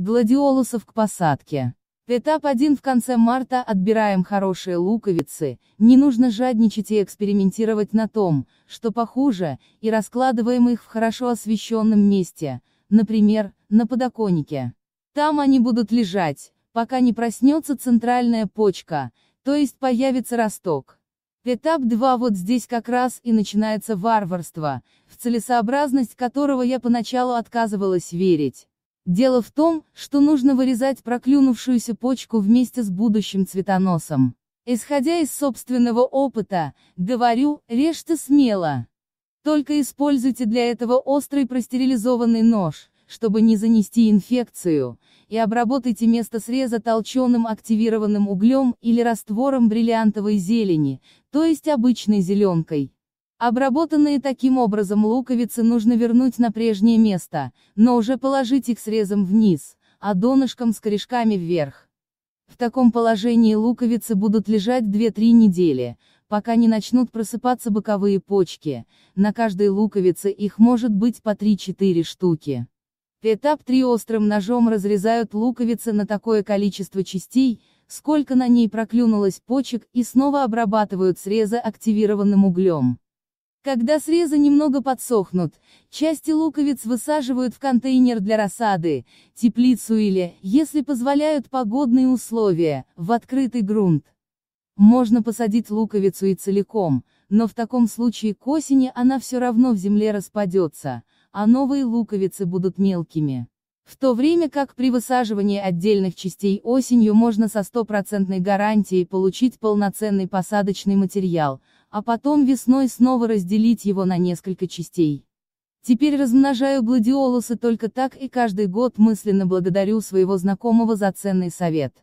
Гладиолусов к посадке. Этап 1 в конце марта отбираем хорошие луковицы, не нужно жадничать и экспериментировать на том, что похуже, и раскладываем их в хорошо освещенном месте, например, на подоконнике. Там они будут лежать, пока не проснется центральная почка, то есть появится росток. Этап 2 вот здесь как раз и начинается варварство, в целесообразность которого я поначалу отказывалась верить. Дело в том, что нужно вырезать проклюнувшуюся почку вместе с будущим цветоносом. Исходя из собственного опыта, говорю, режьте смело. Только используйте для этого острый простерилизованный нож, чтобы не занести инфекцию, и обработайте место среза толченым активированным углем или раствором бриллиантовой зелени, то есть обычной зеленкой. Обработанные таким образом луковицы нужно вернуть на прежнее место, но уже положить их срезом вниз, а донышком с корешками вверх. В таком положении луковицы будут лежать 2-3 недели, пока не начнут просыпаться боковые почки, на каждой луковице их может быть по 3-4 штуки. Этап 3 острым ножом разрезают луковицы на такое количество частей, сколько на ней проклюнулось почек и снова обрабатывают срезы активированным углем. Когда срезы немного подсохнут, части луковиц высаживают в контейнер для рассады, теплицу или, если позволяют погодные условия, в открытый грунт. Можно посадить луковицу и целиком, но в таком случае к осени она все равно в земле распадется, а новые луковицы будут мелкими. В то время как при высаживании отдельных частей осенью можно со стопроцентной гарантией получить полноценный посадочный материал, а потом весной снова разделить его на несколько частей. Теперь размножаю гладиолусы только так и каждый год мысленно благодарю своего знакомого за ценный совет.